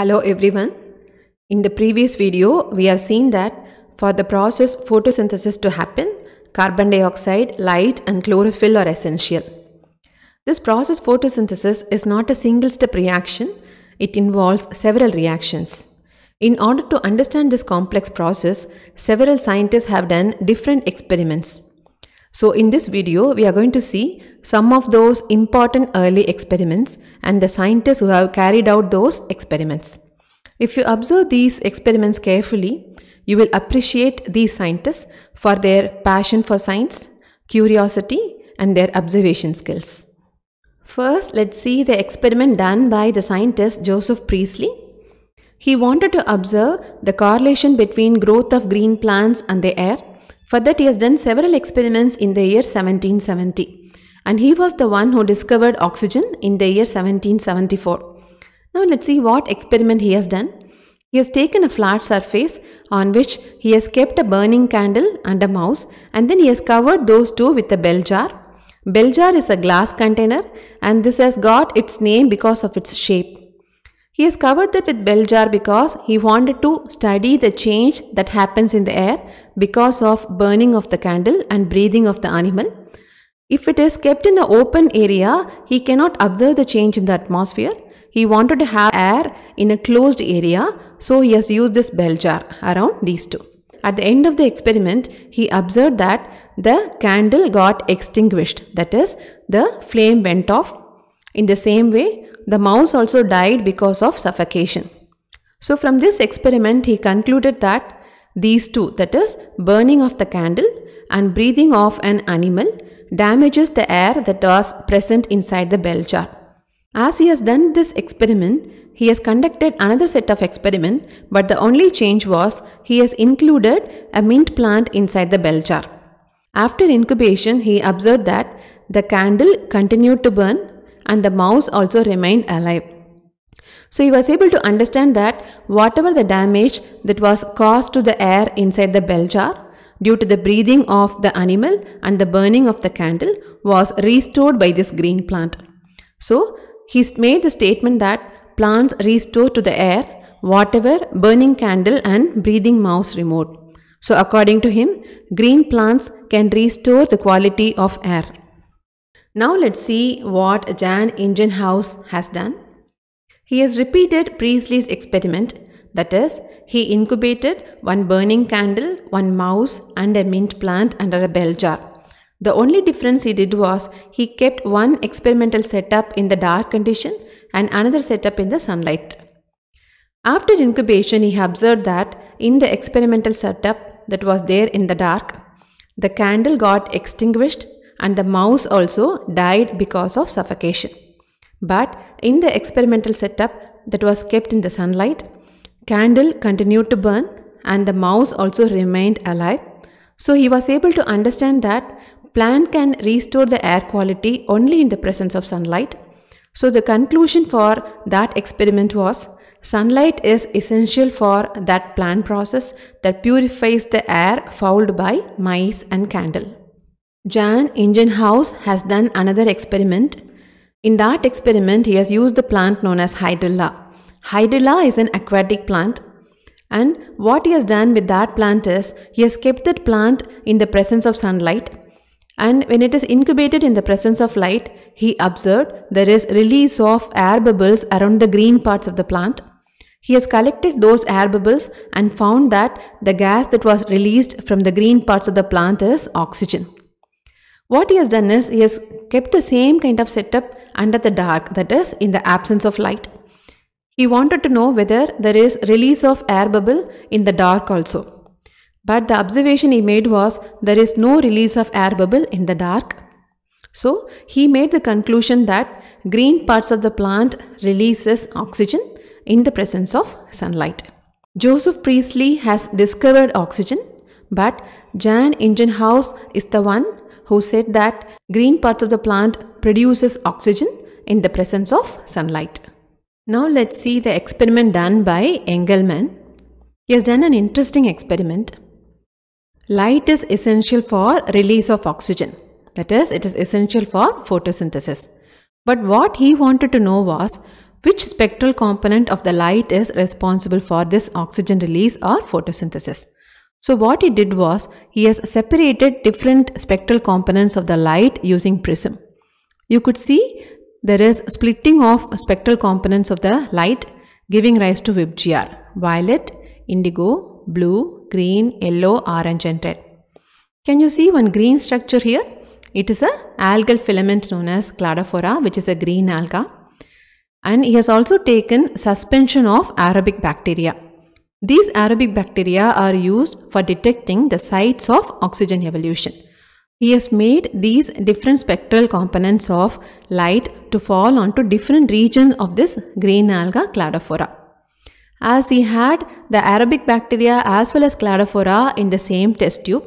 Hello everyone. In the previous video, we have seen that for the process photosynthesis to happen, carbon dioxide, light and chlorophyll are essential. This process photosynthesis is not a single step reaction, it involves several reactions. In order to understand this complex process, several scientists have done different experiments. So in this video, we are going to see some of those important early experiments and the scientists who have carried out those experiments. If you observe these experiments carefully, you will appreciate these scientists for their passion for science, curiosity and their observation skills. First, let's see the experiment done by the scientist Joseph Priestley. He wanted to observe the correlation between growth of green plants and the air for that, he has done several experiments in the year 1770. And he was the one who discovered oxygen in the year 1774. Now, let's see what experiment he has done. He has taken a flat surface on which he has kept a burning candle and a mouse and then he has covered those two with a bell jar. Bell jar is a glass container and this has got its name because of its shape. He has covered that with bell jar because he wanted to study the change that happens in the air because of burning of the candle and breathing of the animal. If it is kept in an open area, he cannot observe the change in the atmosphere. He wanted to have air in a closed area, so he has used this bell jar around these two. At the end of the experiment, he observed that the candle got extinguished, that is, the flame went off. In the same way, the mouse also died because of suffocation. So from this experiment, he concluded that these two, that is, burning of the candle and breathing of an animal, damages the air that was present inside the bell jar. As he has done this experiment, he has conducted another set of experiment, but the only change was he has included a mint plant inside the bell jar. After incubation, he observed that the candle continued to burn and the mouse also remained alive. So he was able to understand that whatever the damage that was caused to the air inside the bell jar due to the breathing of the animal and the burning of the candle was restored by this green plant. So he made the statement that plants restore to the air whatever burning candle and breathing mouse removed. So according to him, green plants can restore the quality of air. Now let's see what Jan Ingenhouse has done. He has repeated Priestley's experiment, that is, he incubated one burning candle, one mouse, and a mint plant under a bell jar. The only difference he did was he kept one experimental setup in the dark condition and another setup in the sunlight. After incubation, he observed that in the experimental setup that was there in the dark, the candle got extinguished and the mouse also died because of suffocation. But in the experimental setup that was kept in the sunlight, candle continued to burn and the mouse also remained alive. So he was able to understand that plant can restore the air quality only in the presence of sunlight. So the conclusion for that experiment was sunlight is essential for that plant process that purifies the air fouled by mice and candle. Jan Ingenhouse has done another experiment. In that experiment, he has used the plant known as hydrilla. Hydrilla is an aquatic plant and what he has done with that plant is he has kept that plant in the presence of sunlight and when it is incubated in the presence of light, he observed there is release of air bubbles around the green parts of the plant. He has collected those air bubbles and found that the gas that was released from the green parts of the plant is oxygen. What he has done is he has kept the same kind of setup under the dark, that is, in the absence of light. He wanted to know whether there is release of air bubble in the dark also. But the observation he made was there is no release of air bubble in the dark. So he made the conclusion that green parts of the plant releases oxygen in the presence of sunlight. Joseph Priestley has discovered oxygen, but Jan Ingenhouse is the one who said that green parts of the plant produces oxygen in the presence of sunlight. Now let's see the experiment done by Engelmann. He has done an interesting experiment. Light is essential for release of oxygen. That is, it is essential for photosynthesis. But what he wanted to know was which spectral component of the light is responsible for this oxygen release or photosynthesis. So what he did was, he has separated different spectral components of the light using prism. You could see there is splitting of spectral components of the light giving rise to WebGR, violet, indigo, blue, green, yellow, orange and red. Can you see one green structure here? It is a algal filament known as cladophora which is a green alga. And he has also taken suspension of aerobic bacteria. These aerobic bacteria are used for detecting the sites of oxygen evolution. He has made these different spectral components of light to fall onto different regions of this green alga cladophora. As he had the aerobic bacteria as well as cladophora in the same test tube,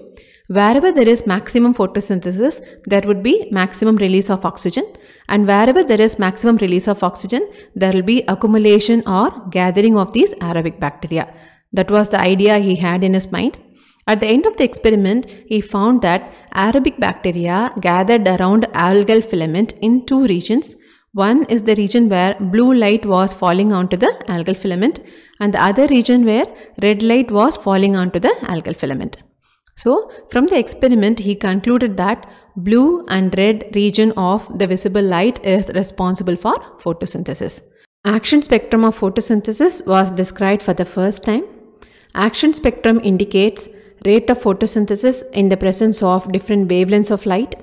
Wherever there is maximum photosynthesis, there would be maximum release of oxygen. And wherever there is maximum release of oxygen, there will be accumulation or gathering of these aerobic bacteria. That was the idea he had in his mind. At the end of the experiment, he found that aerobic bacteria gathered around algal filament in two regions. One is the region where blue light was falling onto the algal filament and the other region where red light was falling onto the algal filament. So, from the experiment, he concluded that blue and red region of the visible light is responsible for photosynthesis. Action spectrum of photosynthesis was described for the first time. Action spectrum indicates rate of photosynthesis in the presence of different wavelengths of light.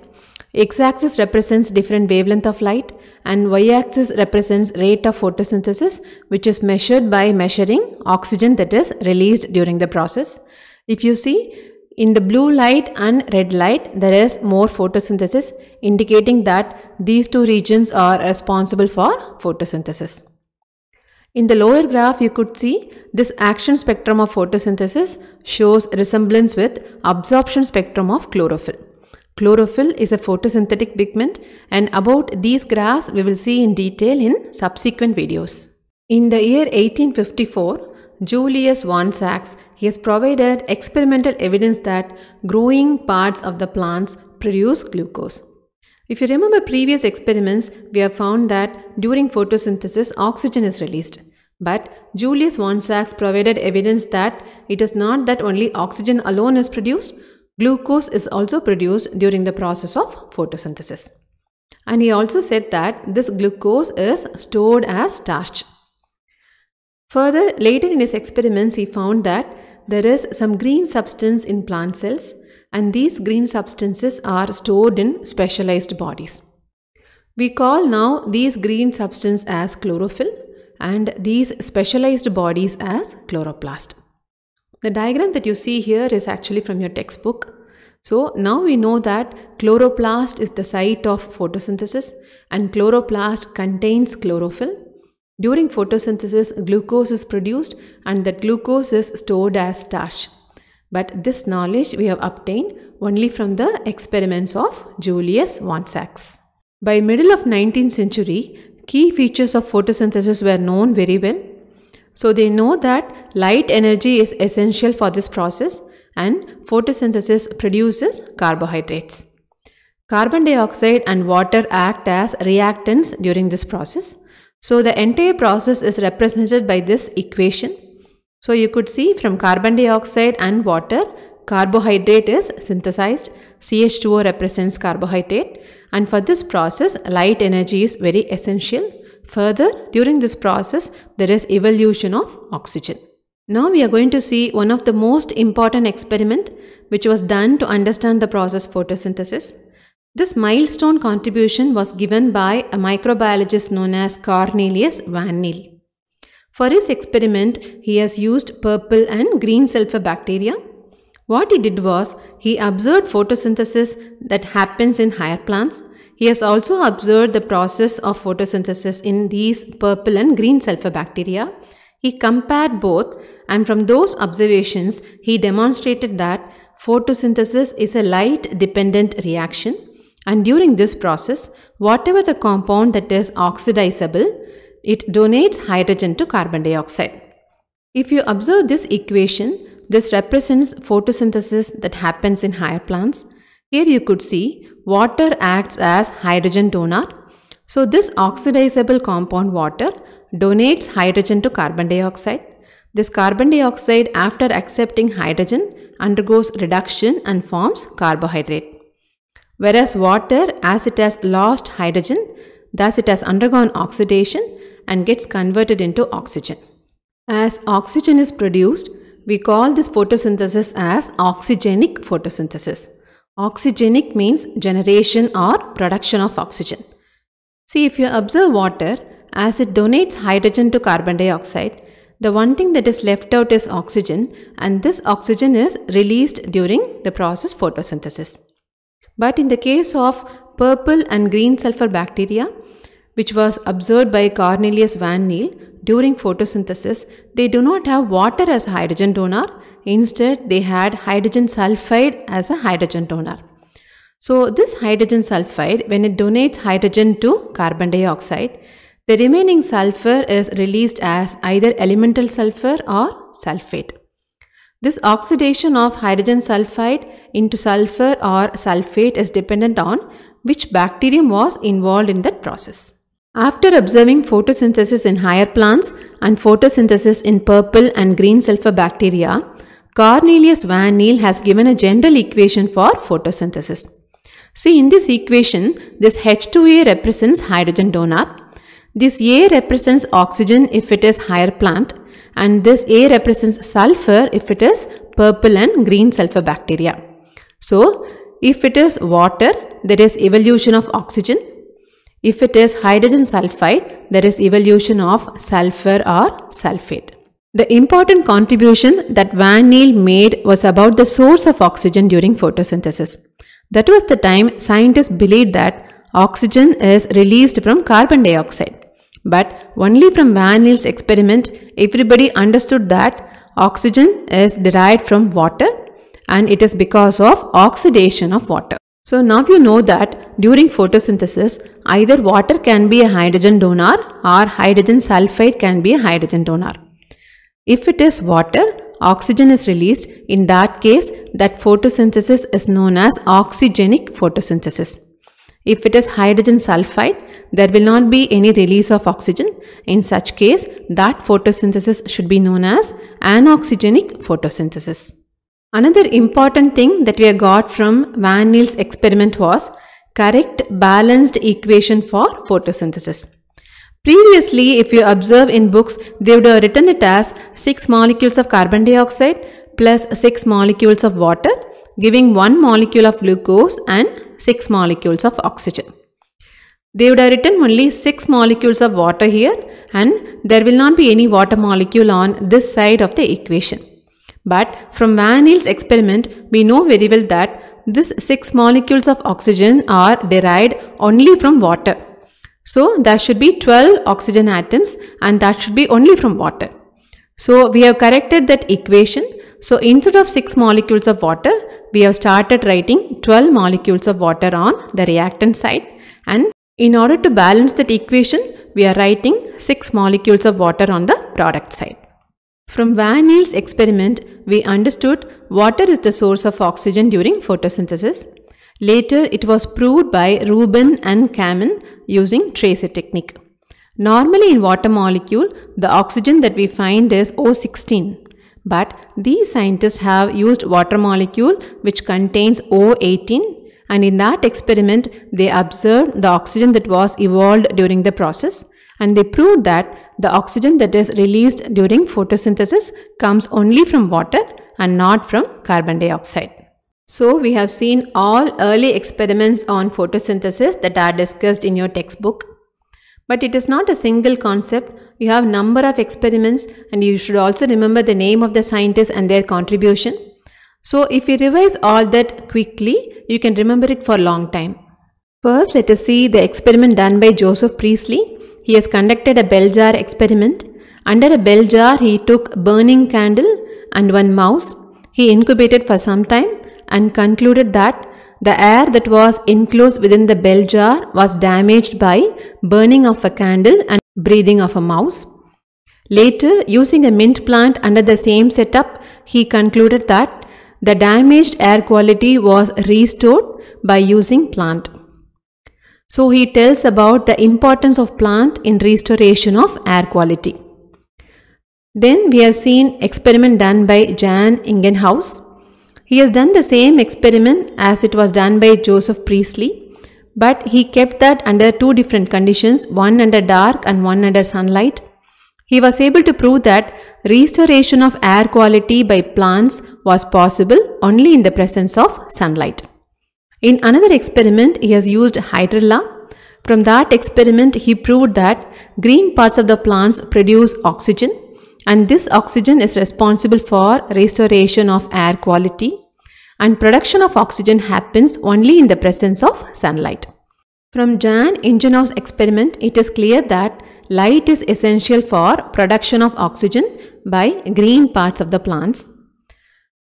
X-axis represents different wavelength of light and y-axis represents rate of photosynthesis which is measured by measuring oxygen that is released during the process. If you see, in the blue light and red light, there is more photosynthesis indicating that these two regions are responsible for photosynthesis. In the lower graph, you could see this action spectrum of photosynthesis shows resemblance with absorption spectrum of chlorophyll. Chlorophyll is a photosynthetic pigment and about these graphs we will see in detail in subsequent videos. In the year 1854, Julius von Sachs, he has provided experimental evidence that growing parts of the plants produce glucose. If you remember previous experiments, we have found that during photosynthesis, oxygen is released. But Julius von Sachs provided evidence that it is not that only oxygen alone is produced, glucose is also produced during the process of photosynthesis. And he also said that this glucose is stored as starch. Further, later in his experiments, he found that there is some green substance in plant cells and these green substances are stored in specialized bodies. We call now these green substance as chlorophyll and these specialized bodies as chloroplast. The diagram that you see here is actually from your textbook. So now we know that chloroplast is the site of photosynthesis and chloroplast contains chlorophyll during photosynthesis, glucose is produced and that glucose is stored as starch. But this knowledge we have obtained only from the experiments of Julius von Sachs. By middle of 19th century, key features of photosynthesis were known very well. So they know that light energy is essential for this process and photosynthesis produces carbohydrates. Carbon dioxide and water act as reactants during this process. So the entire process is represented by this equation. So you could see from carbon dioxide and water, carbohydrate is synthesized. CH2O represents carbohydrate. And for this process, light energy is very essential. Further, during this process, there is evolution of oxygen. Now we are going to see one of the most important experiment which was done to understand the process photosynthesis. This milestone contribution was given by a microbiologist known as Cornelius Van Niel. For his experiment, he has used purple and green sulfur bacteria. What he did was, he observed photosynthesis that happens in higher plants. He has also observed the process of photosynthesis in these purple and green sulfur bacteria. He compared both and from those observations, he demonstrated that photosynthesis is a light dependent reaction and during this process, whatever the compound that is oxidizable, it donates hydrogen to carbon dioxide. If you observe this equation, this represents photosynthesis that happens in higher plants. Here you could see water acts as hydrogen donor. So this oxidizable compound water donates hydrogen to carbon dioxide. This carbon dioxide after accepting hydrogen undergoes reduction and forms carbohydrate. Whereas water, as it has lost hydrogen, thus it has undergone oxidation and gets converted into oxygen. As oxygen is produced, we call this photosynthesis as oxygenic photosynthesis. Oxygenic means generation or production of oxygen. See, if you observe water, as it donates hydrogen to carbon dioxide, the one thing that is left out is oxygen and this oxygen is released during the process photosynthesis. But in the case of purple and green sulfur bacteria, which was observed by Cornelius van Niel during photosynthesis, they do not have water as hydrogen donor. Instead, they had hydrogen sulfide as a hydrogen donor. So this hydrogen sulfide, when it donates hydrogen to carbon dioxide, the remaining sulfur is released as either elemental sulfur or sulfate. This oxidation of hydrogen sulfide into sulfur or sulfate is dependent on which bacterium was involved in that process. After observing photosynthesis in higher plants and photosynthesis in purple and green sulfur bacteria, Cornelius van Niel has given a general equation for photosynthesis. See in this equation, this H2A represents hydrogen donor. This A represents oxygen if it is higher plant and this A represents sulfur if it is purple and green sulfur bacteria. So if it is water there is evolution of oxygen. If it is hydrogen sulfide there is evolution of sulfur or sulfate. The important contribution that Van Neel made was about the source of oxygen during photosynthesis. That was the time scientists believed that oxygen is released from carbon dioxide. But only from Van Niel's experiment, everybody understood that oxygen is derived from water and it is because of oxidation of water. So now you know that during photosynthesis, either water can be a hydrogen donor or hydrogen sulfide can be a hydrogen donor. If it is water, oxygen is released. In that case, that photosynthesis is known as oxygenic photosynthesis. If it is hydrogen sulfide, there will not be any release of oxygen. In such case, that photosynthesis should be known as anoxygenic photosynthesis. Another important thing that we got from Van Niel's experiment was correct balanced equation for photosynthesis. Previously, if you observe in books, they would have written it as 6 molecules of carbon dioxide plus 6 molecules of water giving 1 molecule of glucose and 6 molecules of oxygen. They would have written only 6 molecules of water here and there will not be any water molecule on this side of the equation. But from Van Eel's experiment, we know very well that this 6 molecules of oxygen are derived only from water. So there should be 12 oxygen atoms and that should be only from water. So we have corrected that equation. So instead of 6 molecules of water, we have started writing 12 molecules of water on the reactant side and in order to balance that equation, we are writing 6 molecules of water on the product side. From Van Niel's experiment, we understood water is the source of oxygen during photosynthesis. Later, it was proved by Rubin and Kamen using tracer technique. Normally in water molecule, the oxygen that we find is O16. But these scientists have used water molecule which contains O18 and in that experiment they observed the oxygen that was evolved during the process and they proved that the oxygen that is released during photosynthesis comes only from water and not from carbon dioxide. So we have seen all early experiments on photosynthesis that are discussed in your textbook but it is not a single concept. You have number of experiments and you should also remember the name of the scientists and their contribution. So if you revise all that quickly, you can remember it for a long time. First, let us see the experiment done by Joseph Priestley. He has conducted a bell jar experiment. Under a bell jar, he took burning candle and one mouse. He incubated for some time and concluded that the air that was enclosed within the bell jar was damaged by burning of a candle and breathing of a mouse. Later, using a mint plant under the same setup, he concluded that the damaged air quality was restored by using plant. So he tells about the importance of plant in restoration of air quality. Then we have seen experiment done by Jan Ingenhaus he has done the same experiment as it was done by Joseph Priestley, but he kept that under two different conditions, one under dark and one under sunlight. He was able to prove that restoration of air quality by plants was possible only in the presence of sunlight. In another experiment, he has used hydrilla from that experiment, he proved that green parts of the plants produce oxygen and this oxygen is responsible for restoration of air quality and production of oxygen happens only in the presence of sunlight. From Jan Ingenou's experiment, it is clear that light is essential for production of oxygen by green parts of the plants.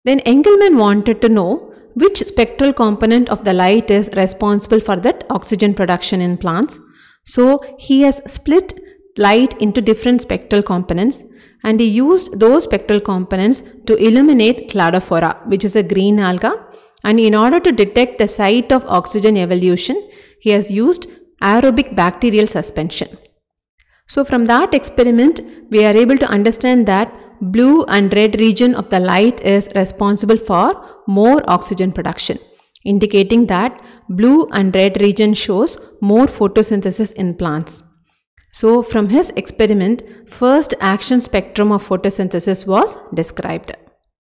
Then Engelmann wanted to know which spectral component of the light is responsible for that oxygen production in plants. So he has split light into different spectral components and he used those spectral components to illuminate cladophora, which is a green alga. And in order to detect the site of oxygen evolution, he has used aerobic bacterial suspension. So from that experiment, we are able to understand that blue and red region of the light is responsible for more oxygen production, indicating that blue and red region shows more photosynthesis in plants. So from his experiment, first action spectrum of photosynthesis was described.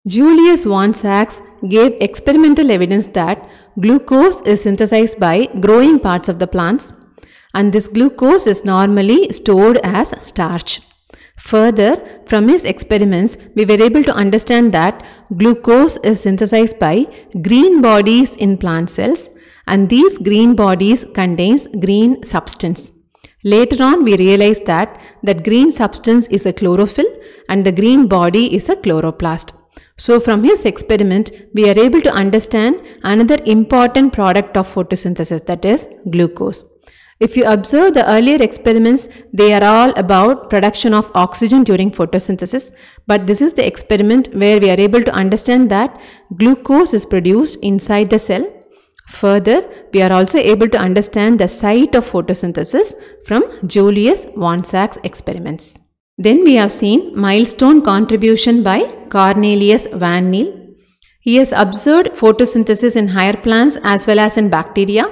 Julius von Sachs gave experimental evidence that glucose is synthesized by growing parts of the plants and this glucose is normally stored as starch. Further, from his experiments, we were able to understand that glucose is synthesized by green bodies in plant cells and these green bodies contains green substance. Later on, we realize that that green substance is a chlorophyll and the green body is a chloroplast. So from his experiment, we are able to understand another important product of photosynthesis that is glucose. If you observe the earlier experiments, they are all about production of oxygen during photosynthesis. But this is the experiment where we are able to understand that glucose is produced inside the cell Further, we are also able to understand the site of photosynthesis from Julius von Sachs experiments. Then we have seen milestone contribution by Cornelius van Niel. He has observed photosynthesis in higher plants as well as in bacteria.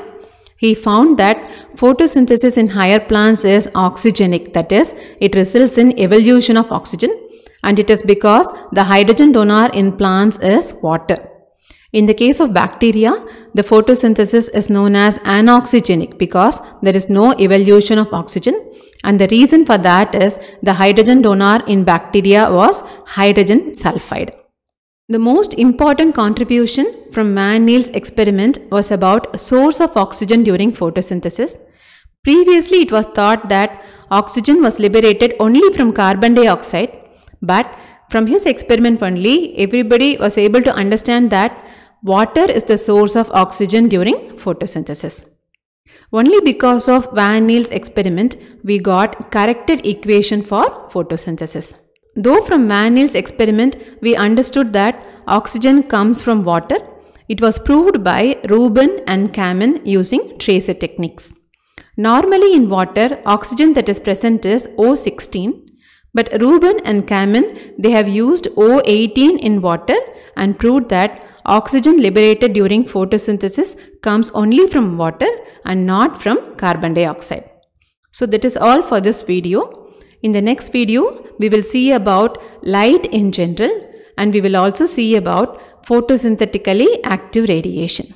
He found that photosynthesis in higher plants is oxygenic, that is, it results in evolution of oxygen and it is because the hydrogen donor in plants is water. In the case of bacteria, the photosynthesis is known as anoxygenic because there is no evolution of oxygen and the reason for that is the hydrogen donor in bacteria was hydrogen sulfide. The most important contribution from Van niels experiment was about source of oxygen during photosynthesis. Previously, it was thought that oxygen was liberated only from carbon dioxide, but from his experiment only, everybody was able to understand that water is the source of oxygen during photosynthesis. Only because of Van Niel's experiment, we got corrected equation for photosynthesis. Though from Van Niel's experiment, we understood that oxygen comes from water, it was proved by Rubin and Kamen using tracer techniques. Normally in water, oxygen that is present is O16, but Rubin and Kamen, they have used O18 in water and proved that oxygen liberated during photosynthesis comes only from water and not from carbon dioxide. So that is all for this video. In the next video, we will see about light in general and we will also see about photosynthetically active radiation.